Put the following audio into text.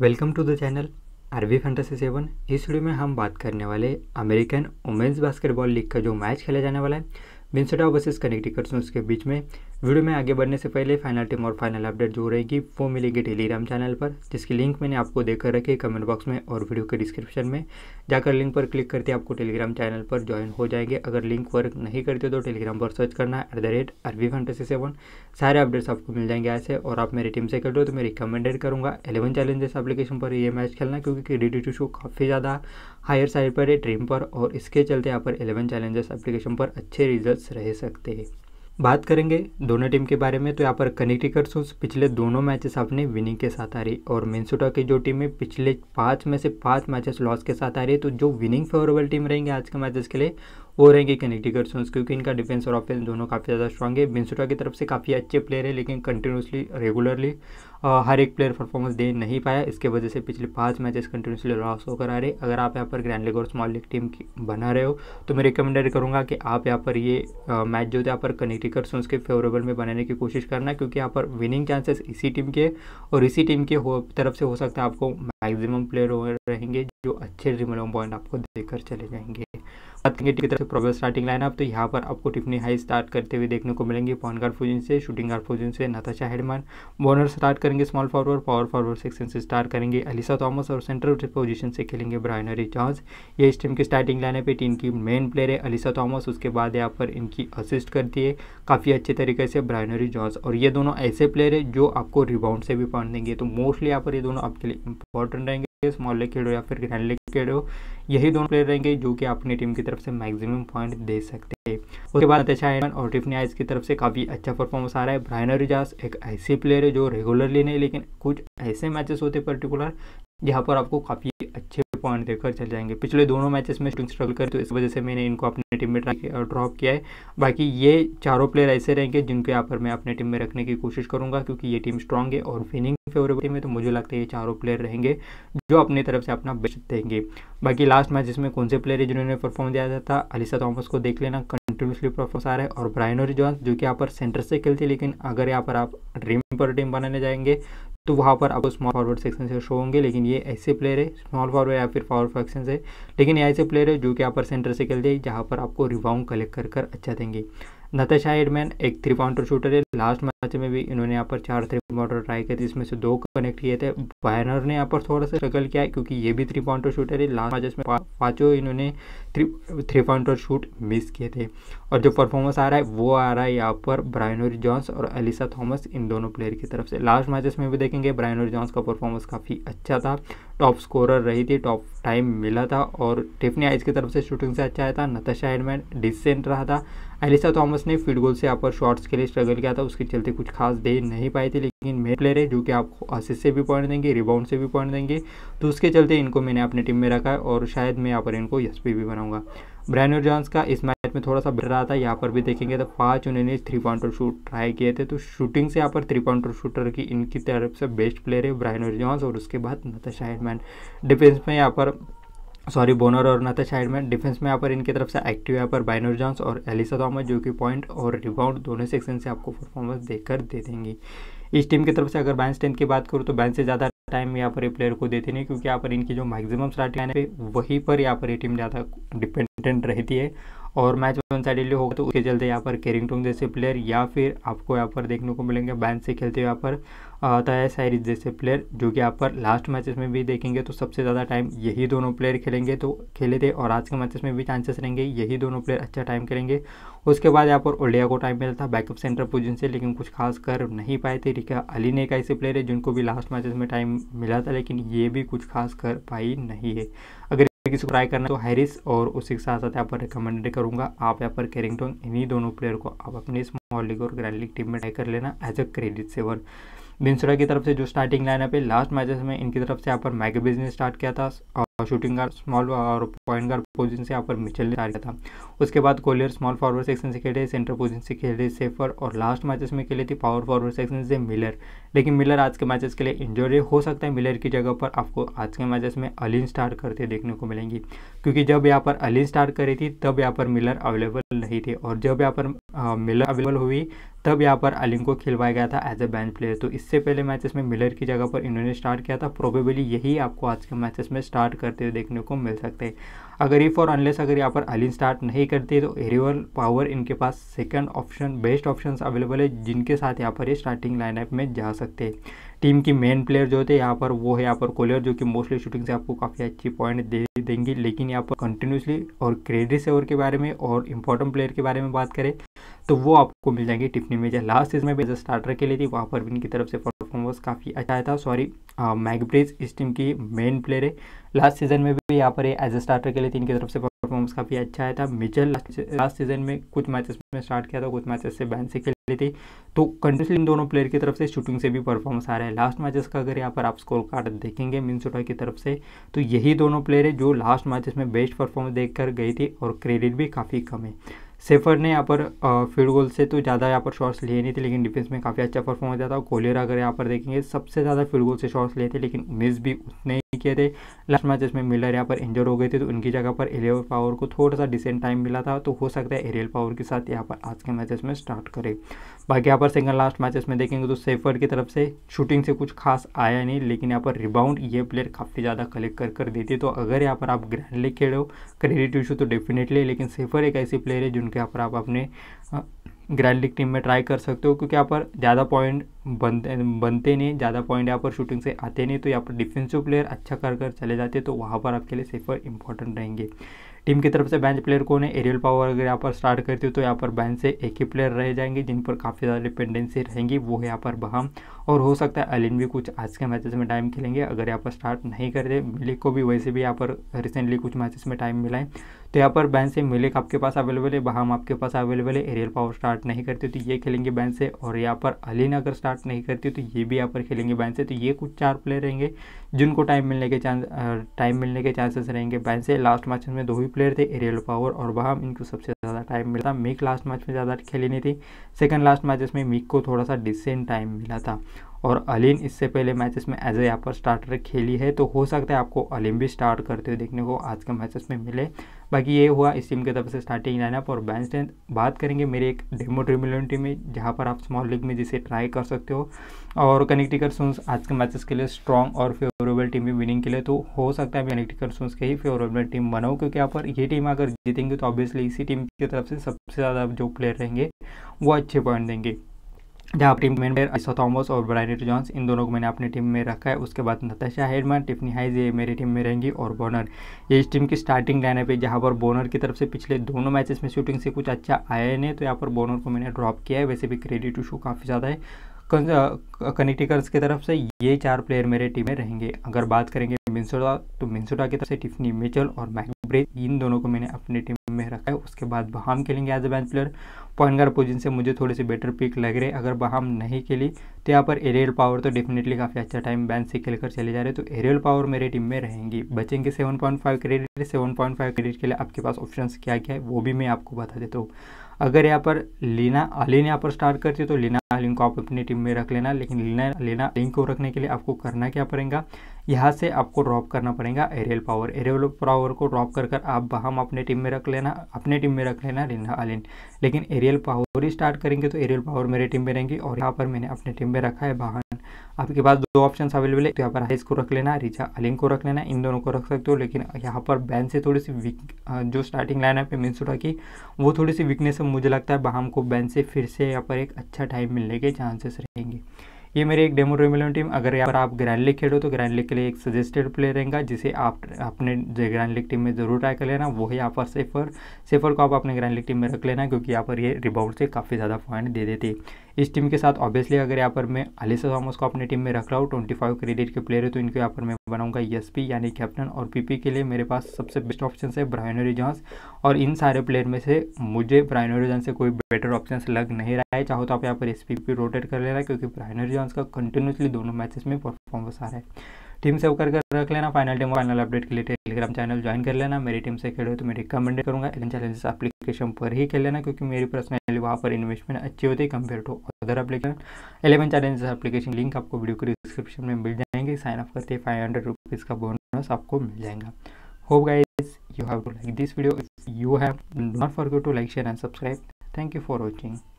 welcome to the channel RV fantasy seven इस वीडियो में हम बात करने वाले अमेरिकन वुमेंस बास्केटबॉल लीग का जो मैच खेला जाने वाला है मिनसोटा वर्सेस कनेक्टिकट्स उसके बीच में वीडियो में आगे बढ़ने से पहले फाइनल टीम और फाइनल अपडेट जो रहेगी वो मिलेगी टेलीग्राम चैनल पर जिसकी लिंक मैंने आपको देकर रखी कमेंट बॉक्स में और वीडियो के डिस्क्रिप्शन में जाकर लिंक पर क्लिक करते आपको टेलीग्राम चैनल पर ज्वाइन हो जाएंगे अगर लिंक वर्क नहीं करते तो टेलीग्राम पर सर्च करना at the rate RV seven सारे अपडेट्स आपको मिल जाएंगे ऐसे और आप मेरी टीम से कर दो तो मैं रिकमेंडेड करूँगा एलेवन चैलेंजेस एप्लीकेशन पर ये मैच खेलना क्योंकि रेडिटिव शो काफ़ी ज़्यादा हायर साइड पर है ट्रीम पर और इसके चलते यहाँ पर एलेवन चैलेंजेस एप्लीकेशन पर अच्छे रिजल्ट रह सकते हैं बात करेंगे दोनों टीम के बारे में तो यहाँ पर कनेक्टिकट सोल्स पिछले दोनों मैचेस अपने विनिंग के साथ आ रही और मिनसोटा की जो टीम है पिछले पाँच में से पाँच मैचेस लॉस के साथ आ रही है तो जो विनिंग फेवरेबल टीम रहेंगे आज के मैचेस के लिए वो रहेंगे कनेक्टिकट सोन्स क्योंकि इनका डिफेंस और ऑफेंस दोनों काफ़ी ज़्यादा स्ट्रॉग है बिन्सुटा की तरफ से काफ़ी अच्छे प्लेयर है लेकिन कंटिन्यूसली रेगुलरली हर एक प्लेयर परफॉर्मेंस दे नहीं पाया इसके वजह से पिछले पाँच मैचेस कंटिन्यूसली लॉस होकर आ रहे अगर आप यहाँ पर ग्रैंड लीग और स्मॉल लीग टीम की बना रहे हो तो मैं रिकमेंडेड करूँगा कि आप यहाँ पर ये मैच जो है यहाँ पर कनेक्टिकट सोन्स के फेवरेबल में बनाने की कोशिश करना क्योंकि यहाँ पर विनिंग चांसेस इसी टीम के और इसी टीम के तरफ से हो सकता है आपको मैक्सिमम प्लेयर रहेंगे जो अच्छे रिमलोम पॉइंट आपको देकर चले जाएंगे बात करेंगे टिकट तरफ से प्रोबेबल स्टार्टिंग लाइनअप तो यहाँ पर आपको टिफनी हाई स्टार्ट करते हुए देखने को मिलेंगे पॉइंट गार्ड फोजन से शूटिंग गार्ड फोजन से नताशा हेडमान बॉर्नर स्टार्ट करेंगे small forward power forward section से स्टार्ट करेंगे अलिसा थॉमस और सेंट्रल पोजीशन से खेलेंगे ब्रायनरी जॉन्स ये इस टीम की स्टार्टिंग लाइनअप है टीम की मेन प्लेयर है अलिसा थॉमस उसके बाद यहाँ पर इनकी असिस्ट करती है काफ़ी अच्छे तरीके से ब्रायनरी जॉन्स और ये दोनों ऐसे प्लेयर है जो आपको रिबाउंड से भी पॉइंट देंगे तो मोस्टली यहाँ पर ये दोनों आपके लिए इंपॉर्टेंट रहेंगे स्मॉल लेग खेलो या फिर ग्रैंड लेग खेलो यही दोनों प्लेयर रहेंगे जो कि अपनी टीम की तरफ से मैक्सिमम पॉइंट दे सकते हैं उसके बाद नतेशा एडमन और टिफनी आइज की तरफ से काफ़ी अच्छा परफॉर्मेंस आ रहा है ब्रायनर रिजास एक ऐसे प्लेयर है जो रेगुलरली नहीं लेकिन कुछ ऐसे मैचेस होते पर्टिकुलर जहाँ पर आपको काफ़ी अच्छे पॉइंट देकर चल जाएंगे पिछले दोनों मैचेस में स्ट्रगल कर तो इस वजह से मैंने इनको अपने टीम में ड्रॉप किया है बाकी ये चारों प्लेयर ऐसे रहेंगे जिनके यहाँ पर मैं अपने टीम में रखने की कोशिश करूँगा क्योंकि ये टीम स्ट्रॉन्ग है और विनिंग फेवरेबल टीम है तो मुझे लगता है ये चारों प्लेयर रहेंगे जो अपनी तरफ से अपना बेस्ट देंगे बाकी लास्ट मैच जिसमें कौन से प्लेयर है जिन्होंने परफॉर्म दिया था अलिसा थॉमस को देख लेना कंटिन्यूसली परफॉर्मस आ रहा है और ब्रायनोरी जॉन्स जो कि यहाँ पर सेंटर से खेलते लेकिन अगर यहाँ पर आप ड्रीम पर टीम बनाने जाएंगे तो वहाँ पर आपको स्मॉल फॉरवर्ड सेक्शन से शो होंगे लेकिन ये ऐसे प्लेयर है स्मॉल फॉरवर्ड या फिर फॉरवर्ड सेक्शन से लेकिन ये ऐसे प्लेयर है जो कि यहाँ पर सेंटर से खेलते हैं जहाँ पर आपको रिबाउंड कलेक्ट कर कर अच्छा देंगे नताशा एडमैन एक थ्री पॉइंटर शूटर है लास्ट मैच में भी इन्होंने यहाँ पर चार थ्री पॉइंटर ट्राई किए थे जिसमें से दो कनेक्ट किए थे बैनर ने यहाँ पर थोड़ा सा स्ट्रगल किया है क्योंकि ये भी थ्री पॉइंटर शूटर है लास्ट मैच में पाँचों इन्होंने three three pointer shoot miss किए थे और जो परफॉर्मेंस आ रहा है वो आ रहा है यहाँ पर ब्रायनोरी जॉन्स और एलिसा थॉमस इन दोनों प्लेयर की तरफ से लास्ट मैचेस में भी देखेंगे ब्रायनोरी जॉन्स का परफॉर्मेंस काफ़ी अच्छा था टॉप स्कोरर रही थी टॉप टाइम मिला था और टिफनी आइज की तरफ से शूटिंग से अच्छा आया था नताशा हेडमैन डिसेंट रहा था एलिसा थॉमस ने फील्ड गोल से यहाँ पर शॉट्स के लिए स्ट्रगल किया था उसके चलते कुछ खास दे नहीं पाई थी लेकिन मेन प्लेयर है जो कि आपको असिस से भी पॉइंट देंगे रिबाउंड से भी पॉइंट देंगे तो उसके चलते इनको मैंने अपनी टीम में रखा है और शायद मैं यहाँ पर इनको एस भी बनाऊंगा ब्रैनो जॉन्स का इस मैच में थोड़ा सा बेटर रहा था यहाँ पर भी देखेंगे तो पांच उन्होंने थ्री पॉइंटर शूट ट्राई किए थे तो शूटिंग से यहाँ पर थ्री पॉइंटर शूटर की इनकी तरफ से बेस्ट प्लेयर है ब्रायनो जॉन्स और उसके बाद नता हेडमैन डिफेंस में यहाँ पर सॉरी बोनर और नता साइड डिफेंस में यहाँ पर इनकी तरफ से एक्टिव यहाँ पर बाइनर जॉन्स और एलिसा थॉमस जो कि पॉइंट और रिबाउंड दोनों सेक्शन से आपको परफॉर्मेंस देकर दे देंगी इस टीम की तरफ से अगर बैंस टेन की बात करूँ तो बैंस से ज़्यादा टाइम यहाँ पर ये प्लेयर को देते नहीं क्योंकि यहाँ पर इनकी जो मैक्सिमम स्टार्टिंग है वहीं पर यहाँ पर ये टीम ज़्यादा डिपेंडेंट रहती है और मैच वन होगा तो उसके चलते यहाँ पर टोंग जैसे प्लेयर या फिर आपको यहाँ पर देखने को मिलेंगे बैन से खेलते हुए यहाँ पर है साइरिस जैसे प्लेयर जो कि यहाँ पर लास्ट मैचेस में भी देखेंगे तो सबसे ज़्यादा टाइम यही दोनों प्लेयर खेलेंगे तो खेले थे और आज के मैचेस में भी चांसेस रहेंगे यही दोनों प्लेयर अच्छा टाइम खेलेंगे उसके बाद यहाँ पर ओल्डिया को टाइम मिला था बैकअप सेंटर पोजिशन से लेकिन कुछ खास कर नहीं पाए थे रिका अली ने एक ऐसे प्लेयर है जिनको भी लास्ट मैचेस में टाइम मिला था लेकिन ये भी कुछ खास कर पाई नहीं है अगर किसी ट्राई करना है तो हैरिस और उसी के साथ साथ यहाँ पर रिकमेंडेड करूंगा आप यहाँ पर कैरिंगटोन इन्हीं दोनों प्लेयर को आप अपने स्मॉल लीग और ग्रैंड लीग टीम में ट्राई कर लेना एज अ क्रेडिट सेवर बिन्सुरा की तरफ से जो स्टार्टिंग लाइनअप है लास्ट मैचेस में इनकी तरफ से यहाँ पर मैगबिज ने स्टार्ट किया था शूटिंग गार्ड स्मॉल और पॉइंट गार्ड पोजीशन से यहाँ पर मिचल ने हारा था उसके बाद कोलियर स्मॉल फॉरवर्ड सेक्शन से खेले सेंटर पोजीशन से खेले सेफर और लास्ट मैचेस में खेली थी पावर फॉरवर्ड सेक्शन से मिलर लेकिन मिलर आज के मैचेस के लिए इंजोरी हो सकता है मिलर की जगह पर आपको आज के मैचेस में अलिन स्टार्ट करते देखने को मिलेंगी क्योंकि जब यहाँ पर अलिन स्टार्ट करी थी तब यहाँ पर मिलर अवेलेबल नहीं थे और जब यहाँ पर मिलर अवेलेबल हुई तब यहाँ पर अलिंग को खिलवाया गया था एज ए बेंच प्लेयर तो इससे पहले मैचेस में मिलर की जगह पर इन्होंने स्टार्ट किया था प्रोबेबली यही आपको आज के मैचेस में स्टार्ट कर करते हुए देखने को मिल सकते हैं अगर इफ़ और अनलेस अगर यहाँ पर अलिन स्टार्ट नहीं करते तो एरिवल पावर इनके पास second option best options available है जिनके साथ यहाँ पर ये स्टार्टिंग लाइनअप में जा सकते हैं टीम की मेन प्लेयर जो थे यहाँ पर वो है यहाँ पर कोलियर जो कि मोस्टली शूटिंग से आपको काफ़ी अच्छी पॉइंट दे देंगी लेकिन यहाँ पर कंटिन्यूसली और क्रेडिट सेवर के बारे में और इम्पोर्टेंट प्लेयर के बारे में बात करें तो वो आपको मिल जाएंगे टिफनी में जहाँ लास्ट सीजन में एज स्टार्टर के लिए थी वहाँ पर भी इनकी तरफ से परफॉर्मेंस काफ़ी अच्छा आया था सॉरी मैगब्रिज इस टीम की मेन प्लेयर है लास्ट सीजन में भी यहाँ पर एज ए स्टार्टर के लिए थी इनकी तरफ से परफॉर्मेंस काफ़ी अच्छा आया था मिचल लास्ट सीजन में कुछ मैचेस में स्टार्ट किया था कुछ मैचेस से बैन से खेल जीत लेते तो कंटिन्यूसली इन दोनों प्लेयर की तरफ से शूटिंग से भी परफॉर्मेंस आ रहा है लास्ट मैचेस का अगर यहाँ पर आप स्कोर कार्ड देखेंगे मिनसोटा की तरफ से तो यही दोनों प्लेयर है जो लास्ट मैचेस में बेस्ट परफॉर्मेंस देकर गई थी और क्रेडिट भी काफ़ी कम है सेफर ने यहाँ पर फील्ड गोल से तो ज़्यादा यहाँ पर शॉट्स लिए नहीं थे लेकिन डिफेंस में काफ़ी अच्छा परफॉर्मेंस दिया था कोलियर अगर यहाँ पर देखेंगे सबसे ज़्यादा फील्ड गोल से शॉट्स लिए थे लेकिन मिस भी उतने किए थे लास्ट मैच जिसमें मिलर यहाँ पर इंजर हो गए थे तो उनकी जगह पर एरियल पावर को थोड़ा सा डिसेंट टाइम मिला था तो हो सकता है एरियल पावर के साथ यहाँ पर आज के मैचेस में स्टार्ट करे बाकी यहाँ पर सिंगल लास्ट मैचेस में देखेंगे तो सेफर की तरफ से शूटिंग से कुछ खास आया नहीं लेकिन यहाँ पर रिबाउंड ये प्लेयर काफ़ी ज़्यादा कलेक्ट कर कर देती तो अगर यहाँ पर आप ग्रैंड लीग खेल हो क्रेडिट इशू तो डेफिनेटली लेकिन सेफर एक ऐसी प्लेयर है जिनके यहाँ पर आप अपने ग्रैंड लीग टीम में ट्राई कर सकते हो क्योंकि यहाँ पर ज़्यादा पॉइंट बनते बनते नहीं ज़्यादा पॉइंट यहाँ पर शूटिंग से आते नहीं तो यहाँ पर डिफेंसिव प्लेयर अच्छा कर कर चले जाते तो वहाँ पर आपके लिए सेफर इंपॉर्टेंट रहेंगे टीम की तरफ से बेंच प्लेयर कौन है एरियल पावर अगर यहाँ पर स्टार्ट करती हो तो यहाँ पर बेंच से एक ही प्लेयर रह जाएंगे जिन पर काफ़ी ज़्यादा डिपेंडेंसी रहेंगी वो है यहाँ पर बहम और हो सकता है अलिन भी कुछ आज के मैचेस में टाइम खेलेंगे अगर यहाँ पर स्टार्ट नहीं करते मिलिक को भी वैसे भी यहाँ पर रिसेंटली कुछ मैचेस में टाइम मिला है तो यहाँ पर बैंस से मिलिक आपके पास अवेलेबल है बहम आपके पास अवेलेबल है एरियल पावर स्टार्ट नहीं करते तो ये खेलेंगे बैंक से और यहाँ पर अलिन अगर स्टार्ट स्टार्ट नहीं करती तो ये भी यहाँ पर खेलेंगे बैन से तो ये कुछ चार प्लेयर रहेंगे जिनको टाइम मिलने के चांस टाइम मिलने के चांसेस रहेंगे बैन से लास्ट मैच में दो ही प्लेयर थे एरियल पावर और वहाँ इनको सबसे ज़्यादा टाइम मिला था मिक लास्ट मैच में ज़्यादा खेली नहीं थी सेकंड लास्ट मैचेस में मिक को थोड़ा सा डिसेंट टाइम मिला था और अलिन इससे पहले मैचेस में एज ए यहाँ पर स्टार्टर खेली है तो हो सकता है आपको अलीम भी स्टार्ट करते हुए देखने को आज के मैचेस में मिले बाकी ये हुआ इस टीम की तरफ से स्टार्टिंग लाइनअप और बैंस लेंथ बात करेंगे मेरे एक डेमो ट्रिमिलियन टीम में जहाँ पर आप स्मॉल लीग में जिसे ट्राई कर सकते हो और कनेक्टिकर सुन्स आज के मैचेस के लिए स्ट्रॉन्ग और फेवरेबल टीम भी विनिंग के लिए तो हो सकता है कनेक्टिकर सुन्स के ही फेवरेबल टीम बनाओ क्योंकि यहाँ पर ये टीम अगर जीतेंगे तो ऑब्वियसली इसी टीम की तरफ से सबसे ज़्यादा जो प्लेयर रहेंगे वो अच्छे पॉइंट देंगे जहाँ टीम में आइसा थॉमस और ब्रायन जॉन्स इन दोनों को मैंने अपनी टीम में रखा है उसके बाद नताशा हेडमैन टिफनी हाइज ये मेरी टीम में रहेंगी और बोनर ये इस टीम की स्टार्टिंग लाइनअप है जहाँ पर बोनर की तरफ से पिछले दोनों मैचेस में शूटिंग से कुछ अच्छा आया नहीं तो यहाँ पर बोनर को मैंने ड्रॉप किया है वैसे भी क्रेडिट इशू काफ़ी ज़्यादा है कनेक्टिकर्स की तरफ से ये चार प्लेयर मेरे टीम में रहेंगे अगर बात करेंगे मिनसोडा तो मिनसोडा की तरफ से टिफनी मिचल और मैकब्रेथ इन दोनों को मैंने अपनी टीम में रखा है उसके बाद बहाम खेलेंगे as a bench player point guard position से मुझे थोड़े से बेटर पिक लग रहे अगर बहाम नहीं खेली तो यहाँ पर एरियल पावर तो डेफिनेटली काफ़ी अच्छा टाइम बैन से खेल कर चले जा रहे तो एरियल पावर मेरे टीम में रहेंगी बचेंगे seven point five credit seven point five credit के लिए आपके पास ऑप्शन क्या क्या है वो भी मैं आपको बता देता हूँ अगर यहाँ पर लीना अलिन यहाँ पर स्टार्ट करती है तो लीना अलिन को आप अपनी टीम में रख लेना लेकिन लीना लीना अलिन को रखने के लिए आपको करना क्या पड़ेगा यहाँ से आपको ड्रॉप करना पड़ेगा एरियल पावर एरियल पावर को ड्रॉप कर कर आप बहम अपने टीम में रख लेना अपने टीम में रख लेना लीना अलिन लेकिन एरियल पावर ही स्टार्ट करेंगे तो एरियल पावर मेरे टीम में रहेंगी और यहाँ पर मैंने अपने टीम में रखा है बाहन आपके पास दो ऑप्शन अवेलेबल है तो यहाँ पर हाइस को रख लेना रिचा अलिंग को रख लेना इन दोनों को रख सकते हो लेकिन यहाँ पर बैन से थोड़ी सी वीक जो स्टार्टिंग लाइन है मिनसुरा की वो थोड़ी सी वीकनेस मुझे लगता है बाहम को बैन से फिर से यहाँ पर एक अच्छा टाइम मिलने के चांसेस रहेंगे ये मेरी एक डेमो रेमिलियन टीम अगर यहाँ पर आप ग्रैंड लीग खेलो तो ग्रैंड लीग के लिए एक सजेस्टेड प्लेयर रहेगा जिसे आप अपने ग्रैंड लीग टीम में ज़रूर ट्राई कर लेना वो है यहाँ पर सेफर सेफर को आप अपने ग्रैंड लीग टीम में रख लेना क्योंकि यहाँ पर ये रिबाउंड से काफ़ी ज़्यादा पॉइंट दे देती है इस टीम के साथ ऑब्वियसली अगर यहाँ पर मैं अलिसा थॉमस को अपनी टीम में रख रहा हूँ ट्वेंटी फाइव क्रेडिट के प्लेयर है तो इनको यहाँ पर मैं बनाऊंगा पी e यानी कैप्टन और पीपी के लिए मेरे पास सबसे बेस्ट ऑप्शन है ब्रायनरी जॉन्स और इन सारे प्लेयर में से मुझे ब्रायनरी जॉन्स से कोई बेटर ऑप्शन लग नहीं रहा है चाहो तो आप यहाँ पर एस रोटेट कर लेना क्योंकि ब्रायनरी जॉन्स का कंटिन्यूसली दोनों मैचेस में परफॉर्मेंस आ रहा है टीम सेव करके रख लेना फाइनल टीम फाइनल अपडेट के लिए टेलीग्राम चैनल ज्वाइन कर लेना मेरी टीम से खेल तो मैं रिकमेंड करूँगा एलन चैलेंजेस एप्लीकेशन पर ही खेल लेना क्योंकि मेरी पर्सनली वहाँ पर इन्वेस्टमेंट अच्छी होती है compare to other application eleven challenges application link आपको वीडियो के डिस्क्रिप्शन में मिल जाएंगे साइन अप करते फाइव हंड्रेड रुपीज़ का बोनस आपको मिल जाएगा hope guys you have to like this video you have for forget to like share and subscribe thank you for watching